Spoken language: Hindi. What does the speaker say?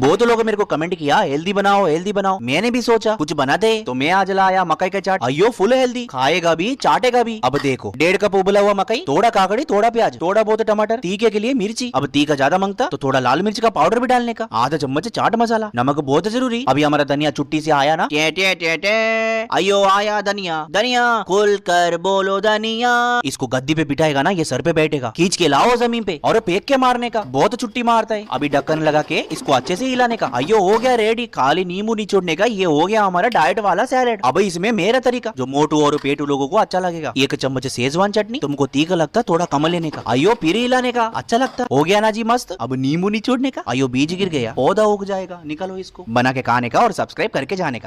बहुत तो लोगों मेरे को कमेंट किया हेल्दी बनाओ हेल्दी बनाओ मैंने भी सोचा कुछ बनाते तो मैं आज लाया मकई का चाट अयो फुल हेल्दी खाएगा भी चाटेगा भी अब देखो डेढ़ कप उबला हुआ मकई थोड़ा काकड़ी थोड़ा प्याज थोड़ा बहुत टमाटर तीखे के लिए मिर्ची अब तीखा ज्यादा मांगता तो थोड़ा लाल मिर्च का पाउडर भी डालने का आधा चम्मच चाट मसाला नमक बहुत जरूरी अभी हमारा धनिया चुट्टी से आया ना अयो आया धनिया धनिया खुल कर बोलो धनिया इसको गद्दी पे बिठाएगा ना ये सर पे बैठेगा खींच के लाओ जमीन पे और फेंक के मारने का बहुत छुट्टी मारता है अभी ढक्कन लगा के इसको अच्छे से हिलाने का अयो हो गया रेडी खाली नींबू निचोड़ने का ये हो गया हमारा डाइट वाला सैलेड अब इसमें मेरा तरीका जो मोटू और पेटू लोगों को अच्छा लगेगा एक चम्मच सेजवान चटनी तुमको तीखा लगता थोड़ा कम लेने का अयो फिर हिलाने का अच्छा लगता हो गया ना जी मस्त अब नींबू निचोड़ने का अयो बीज गिर गया पौधा उग जाएगा निकलो इसको बना के खाने का और सब्सक्राइब करके जाने का